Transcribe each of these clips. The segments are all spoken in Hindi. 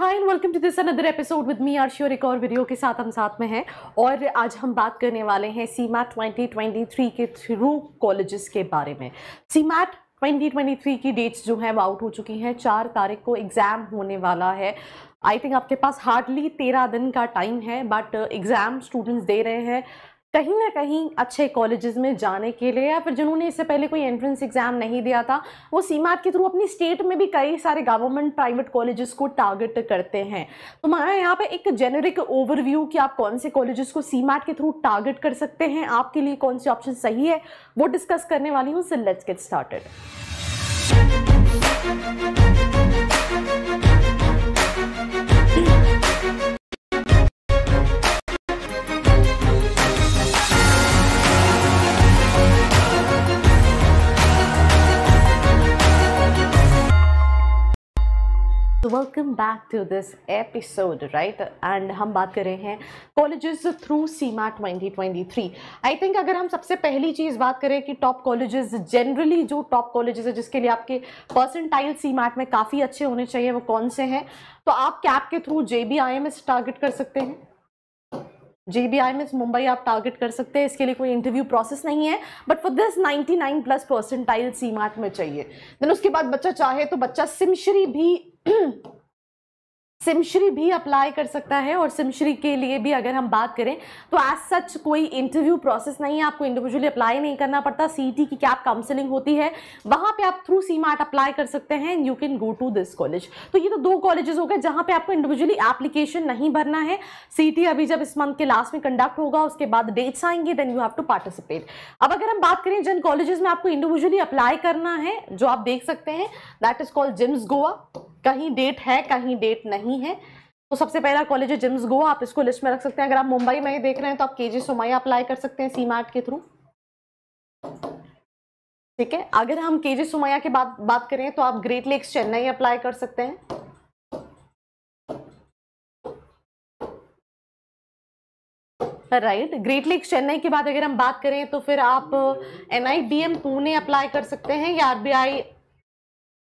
Hi and welcome to this another episode with me sure एक और वीडियो के साथ हम साथ में हैं और आज हम बात करने वाले हैं सीमैट 2023 के थ्रू कॉलेजेस के बारे में सीमैट 2023 की डेट्स जो हैं वो आउट हो चुकी हैं चार तारीख को एग्ज़ाम होने वाला है आई थिंक आपके पास हार्डली तेरह दिन का टाइम है बट एग्ज़ाम स्टूडेंट्स दे रहे हैं कहीं ना कहीं अच्छे कॉलेजेस में जाने के लिए या फिर जिन्होंने इससे पहले कोई एंट्रेंस एग्ज़ाम नहीं दिया था वो सीमात के थ्रू अपनी स्टेट में भी कई सारे गवर्नमेंट प्राइवेट कॉलेजेस को टारगेट करते हैं तो मैं यहाँ पे एक जेनरिक ओवरव्यू कि आप कौन से कॉलेजेस को सीमात के थ्रू टारगेट कर सकते हैं आपके लिए कौन से ऑप्शन सही है वो डिस्कस करने वाली हूँ so let's get started welcome back to this episode right and हम बात कर रहे हैं colleges through CMAT 2023 I think अगर हम सबसे पहली चीज़ बात करें कि टॉप कॉलेजेस जनरली जो टॉप कॉलेजेस है जिसके लिए आपके परसेंटाइल सीमैट में काफ़ी अच्छे होने चाहिए वो कौन से हैं तो आप कैप के through J B I M S target कर सकते हैं जे बी आई में मुंबई आप टारगेट कर सकते हैं इसके लिए कोई इंटरव्यू प्रोसेस नहीं है but for this 99 plus percentile CMAT में चाहिए देन उसके बाद बच्चा चाहे तो बच्चा सिमशरी भी सिमश्री भी अप्लाई कर सकता है और सिमश्री के लिए भी अगर हम बात करें तो एज सच कोई इंटरव्यू प्रोसेस नहीं है आपको इंडिविजुअली अप्लाई नहीं करना पड़ता सीटी की क्या काउंसलिंग होती है वहाँ पे आप थ्रू सी मार्ट अप्लाई कर सकते हैं and you can go to this college तो ये तो दो कॉलेजेस हो गए जहाँ पे आपको इंडिविजुअली एप्लीकेशन नहीं भरना है सी अभी जब इस मंथ के लास्ट में कंडक्ट होगा उसके बाद डेट्स आएंगे then you have to participate अब अगर हम बात करें जिन कॉलेजेस में आपको इंडिविजुअली अप्लाई करना है जो आप देख सकते हैं that is called GIMS Goa कहीं डेट है कहीं डेट नहीं है तो सबसे पहला कॉलेज है जिम्स गोवा आप इसको लिस्ट में रख सकते हैं अगर आप मुंबई में देख रहे हैं तो आप के जी सोमाई अप्लाई कर सकते हैं सीमार्ट के थ्रू ठीक है अगर हम के जी सुमैया की बात बात करें तो आप ग्रेट लेक्स चेन्नई अप्लाई कर सकते हैं राइट ग्रेट लेक्स चेन्नई की बात अगर हम बात करें तो फिर आप एन आई पुणे अप्लाई कर सकते हैं या आर बी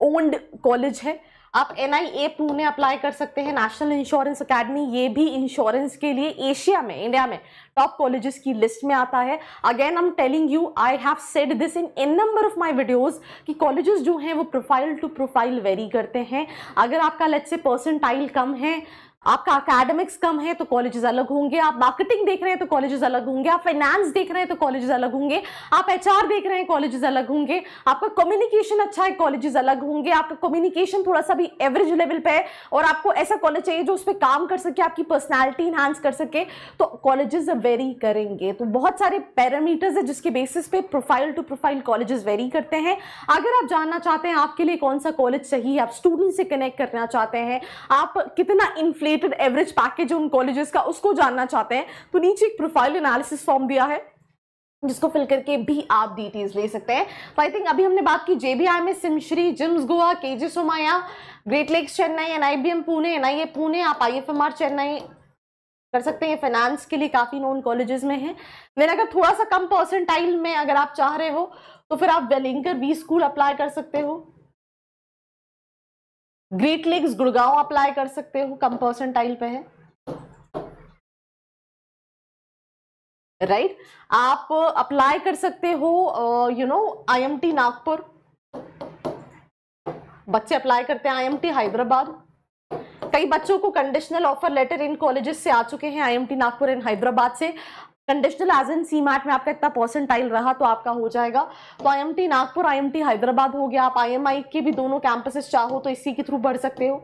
ओन्ड कॉलेज है आप N I A Pune apply कर सकते हैं नेशनल इंश्योरेंस अकेडमी ये भी इंश्योरेंस के लिए एशिया में इंडिया में टॉप कॉलेजेस की लिस्ट में आता है again I am telling you I have said this in N number of my videos कि कॉलेजेस जो हैं वो प्रोफाइल टू प्रोफाइल वेरी करते हैं अगर आपका लेट से परसेंटाइल कम है आपका अकेडमिक्स कम है तो कॉलेजेस अलग होंगे आप मार्केटिंग देख रहे हैं तो कॉलेजेस अलग होंगे आप फाइनेंस देख रहे हैं तो कॉलेजेस अलग होंगे आप एचआर देख रहे हैं कॉलेजेस अलग होंगे आपका कम्युनिकेशन अच्छा है कॉलेजेस अलग होंगे आपका कम्युनिकेशन थोड़ा सा भी एवरेज लेवल पे है और आपको ऐसा कॉलेज चाहिए जो उस पर काम कर सके आपकी पर्सनैलिटी इन्हांस कर सके तो कॉलेजेस वेरी करेंगे तो बहुत सारे पैरामीटर्स है जिसके बेसिस पे profile to profile colleges vary करते हैं अगर आप जानना चाहते हैं आपके लिए कौन सा कॉलेज चाहिए आप स्टूडेंट से कनेक्ट करना चाहते हैं आप कितना इन्फ्लेट वेटेड एवरेज पैकेज उन कॉलेजेस का उसको जानना चाहते हैं तो नीचे एक प्रोफाइल एनालिसिस फॉर्म दिया है जिसको फिल करके भी आप डिटेल्स ले सकते हैं तो आई थिंक अभी हमने बात की जेबीआई में सिमश्री GIMS Goa K J Somaiya great lakes Chennai N NIBM Pune NIA Pune आप आईएफएमआर चेन्नई कर सकते हैं फाइनेंस के लिए काफ़ी नोन कॉलेजेस में है मेरा अगर थोड़ा सा कम परसेंटाइल में अगर आप चाह रहे हो तो फिर आप वेलिंकर वी स्कूल अप्लाई कर सकते हो ग्रीट लिग्स गुड़गांव अप्लाई कर सकते हो कम परसेंटाइल पे है राइट right? आप अप्लाई कर सकते हो यू नो आईएमटी नागपुर बच्चे अप्लाई करते हैं आईएमटी हैदराबाद कई बच्चों को कंडीशनल ऑफर लेटर इन कॉलेजेस से आ चुके हैं आईएमटी नागपुर एंड हैदराबाद से conditional as in CMAT में आपका इतना परसेंटाइल रहा तो आपका हो जाएगा तो आईएमटी नागपुर आईएमटी हैदराबाद हो गया आप आईएमआई के भी दोनों कैंपसेस चाहो तो इसी के थ्रू बढ़ सकते हो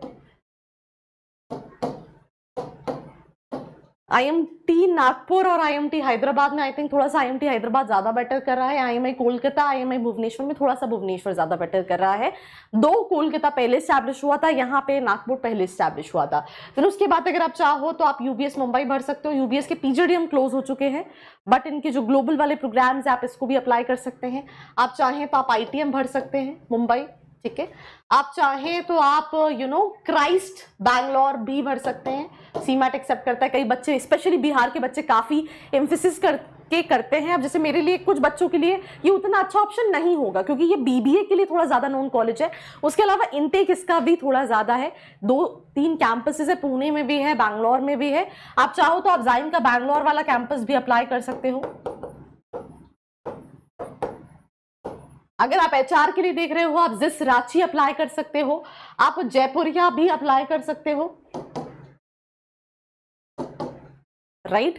आईएमटी नागपुर और आईएमटी हैदराबाद में आई थिंक थोड़ा सा आईएमटी हैदराबाद ज़्यादा बेटर कर रहा है आईएमआई कोलकाता आईएमआई भुवनेश्वर में थोड़ा सा भुवनेश्वर ज़्यादा बेटर कर रहा है दो कोलकाता पहले स्टैब्लिश हुआ था यहाँ पे नागपुर पहले स्टैब्लिश हुआ था फिर उसके बाद अगर आप चाहो तो आप यूबीएस मुंबई भर सकते हो यूबीएस के पीजीडीएम क्लोज हो चुके हैं बट इनके जो ग्लोबल वाले प्रोग्राम्स हैं आप इसको भी अप्लाई कर सकते हैं आप चाहें तो आप आई भर सकते हैं मुंबई ठीक है आप चाहें तो आप यू नो क्राइस्ट बैंगलोर भी भर सकते हैं सीमेट एक्सेप्ट करता है कई बच्चे स्पेशली बिहार के बच्चे काफ़ी एम्फिसिस कर के करते हैं अब जैसे मेरे लिए कुछ बच्चों के लिए ये उतना अच्छा ऑप्शन नहीं होगा क्योंकि ये बीबीए के लिए थोड़ा ज़्यादा नॉन कॉलेज है उसके अलावा इनटेक इसका भी थोड़ा ज़्यादा है दो तीन कैंपसेस है पुणे में भी है बैंगलोर में भी है आप चाहो तो आप जाइन का बैंगलोर वाला कैंपस भी अप्लाई कर सकते हो अगर आप एच के लिए देख रहे हो आप जिस रांची अप्लाई कर सकते हो आप जयपुरिया भी अप्लाई कर सकते हो राइट right?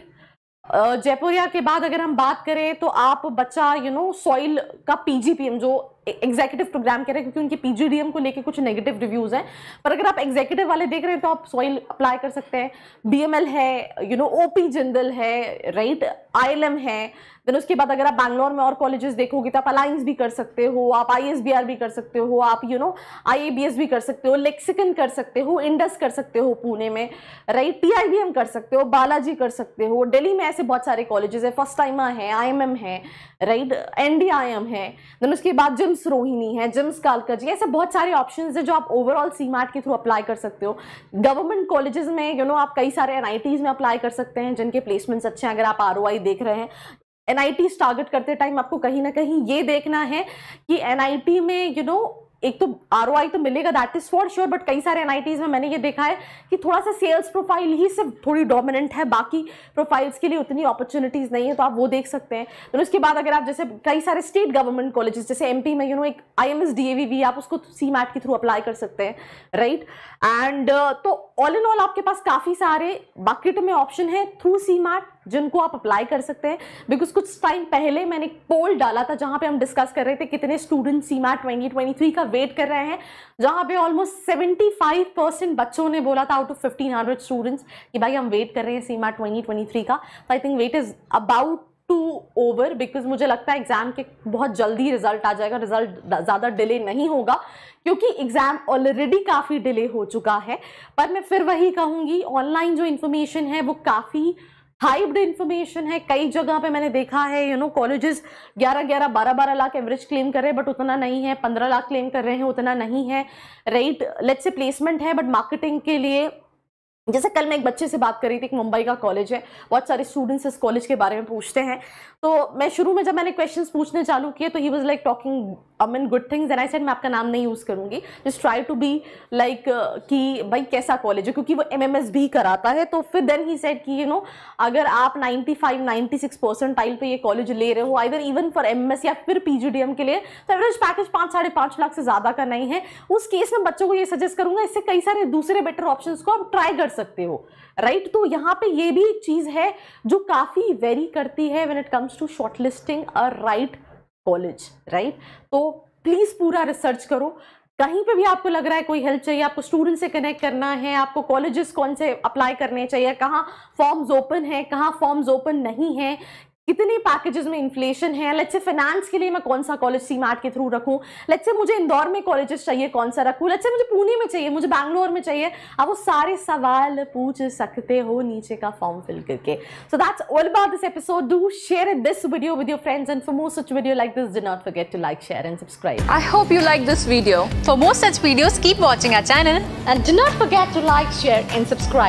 जयपुरिया के बाद अगर हम बात करें तो आप बच्चा यू नो सॉइल का पीजीपीएम जो एग्जीक्यूटिव प्रोग्राम कह रहे हैं क्योंकि उनके पीजीडीएम को लेके कुछ नेगेटिव रिव्यूज़ हैं पर अगर आप एग्जीक्यूटिव वाले देख रहे हैं तो आप सॉइल अप्लाई कर सकते हैं बीएमएल है यू नो ओपी जनरल है राइट आईएलएम है देन उसके बाद अगर आप बैंगलोर में और कॉलेजेस देखोगे तो आप अलाइंस भी कर सकते हो आप आई भी कर सकते हो आप यू नो आई भी कर सकते हो लेक्सिकन कर सकते हो इंडस कर सकते हो पुणे में राइट टी कर सकते हो बालाजी कर सकते हो दिल्ली में ऐसे बहुत सारे कॉलेजेस है फर्स्ट टाइमा है आई है राइट एन है देन उसके बाद जिम जिम्स रोहिणी है जिम्स जी ऐसे बहुत सारे ऑप्शन है जो आप ओवरऑल सी के थ्रू अप्लाई कर सकते हो गवर्नमेंट कॉलेजेस में यू you नो know, आप कई सारे एन में अप्लाई कर सकते हैं जिनके प्लेसमेंट्स अच्छे हैं अगर आप आर देख रहे हैं एन टारगेट करते टाइम आपको कहीं ना कहीं ये देखना है कि एन में यू you नो know, एक तो आर तो मिलेगा that is for sure but कई सारे एन में मैंने ये देखा है कि थोड़ा सा सेल्स प्रोफाइल ही सिर्फ थोड़ी डोमिनेंट है बाकी प्रोफाइल्स के लिए उतनी अपॉर्चुनिटीज़ नहीं है तो आप वो देख सकते हैं फिर तो उसके बाद अगर आप जैसे कई सारे स्टेट गवर्नमेंट कॉलेजेस जैसे एम में यू नो एक आई एम एस भी आप उसको सी मैट के थ्रू अप्लाई कर सकते हैं राइट right? एंड uh, तो ऑल इन ऑल आपके पास काफ़ी सारे बाकेट में ऑप्शन है थ्रू सी मैट जिनको आप अप्लाई कर सकते हैं बिकॉज कुछ टाइम पहले मैंने एक पोल डाला था जहाँ पे हम डिस्कस कर रहे थे कितने स्टूडेंट सीमा 2023 का वेट कर रहे हैं जहाँ पे ऑलमोस्ट 75 परसेंट बच्चों ने बोला था आउट ऑफ 1500 स्टूडेंट्स कि भाई हम वेट कर रहे हैं सीमा 2023 का तो I think wait is about to over because मुझे लगता है एग्ज़ाम के बहुत जल्दी रिजल्ट आ जाएगा रिजल्ट ज़्यादा डिले नहीं होगा क्योंकि एग्ज़ाम ऑलरेडी काफ़ी डिले हो चुका है पर मैं फिर वही कहूँगी ऑनलाइन जो इन्फॉर्मेशन है वो काफ़ी हाइब्रिड इन्फॉर्मेशन है कई जगह पे मैंने देखा है you know colleges 11 11 12 12 lakh average claim कर रहे हैं बट उतना नहीं है 15 लाख क्लेम कर रहे हैं उतना नहीं है राइट लेट्स से प्लेसमेंट है बट मार्केटिंग के लिए जैसे कल मैं एक बच्चे से बात कर रही थी कि मुंबई का कॉलेज है बहुत सारे स्टूडेंट्स इस कॉलेज के बारे में पूछते हैं तो मैं शुरू में जब मैंने क्वेश्चंस पूछने चालू किए तो ही was like talking I mean good things and I said मैं आपका नाम नहीं यूज़ करूँगी just try to be like कि भाई कैसा कॉलेज है क्योंकि वो एम एम एस भी कराता है तो फिर देन ही सेट कि यू नो अगर आप ninety five ninety six percentile पर ये कॉलेज ले रहे हो आइर इवन फॉर एम एस या फिर पी जी डी एम के लिए तो एवरेज पैकेज पाँच साढ़े पाँच लाख से ज़्यादा का नहीं है उस केस में बच्चों को ये सजेस्ट करूँगा इससे कई सारे दूसरे बेटर ऑप्शन को आप ट्राई कर सकते हो राइट right? तो यहाँ पे ये भी एक चीज़ है जो काफ़ी वेरी करती है when it comes to shortlisting a right college right तो प्लीज़ पूरा रिसर्च करो कहीं पे भी आपको लग रहा है कोई हेल्प चाहिए आपको स्टूडेंट से कनेक्ट करना है आपको कॉलेजेस कौन से अप्लाई करने चाहिए कहाँ फॉर्म्स ओपन है कहाँ फॉर्म्स ओपन नहीं है कितने पैकेजेस में इन्फ्लेशन है लेट्स से फाइनेंस के लिए मैं कौन सा कॉलेज सी मैट के थ्रू रखूँ लेट्स से मुझे इंदौर में कॉलेजेस चाहिए कौन सा रखूँ लेट्स से मुझे पुणे में चाहिए मुझे बैंगलोर में चाहिए आप वो सारे सवाल पूछ सकते हो नीचे का फॉर्म फिल करके so that's all about this episode do share this video with your friends and for more such video like this do not forget to like share and subscribe I hope you like this video for more such videos keep watching our channel and do not forget to like share and subscribe